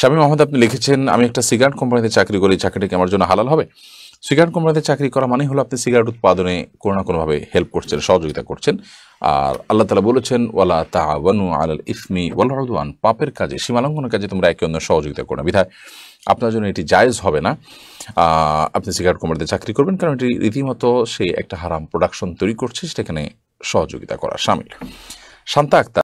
শামীম আহমদ আপনি লিখেছেন আমি একটা সিগারেট কোম্পানিতে চাকরি করি চাকরিটি আমার জন্য হালাল হবে সিগারেট কোম্পানিতে চাকরি করা মানেই হলো আপনি সিগারেট উৎপাদনে কোনো না কোনোভাবে হেল্প করছেন সহযোগিতা করছেন আর আল্লাহ তালা বলেছেন ওয়ালা আল আলাল ইসমি ওয়ালান পাপের কাজে সীমালঙ্ঘনের কাজে তোমরা একে অন্য সহযোগিতা করো বিধায় আপনার জন্য এটি জায়েজ হবে না আপনি সিগারেট কোম্পানিতে চাকরি করবেন কারণ এটি রীতিমতো সে একটা হারাম প্রোডাকশন তৈরি করছে সেখানে সহযোগিতা করা সামিল শান্তা আক্তার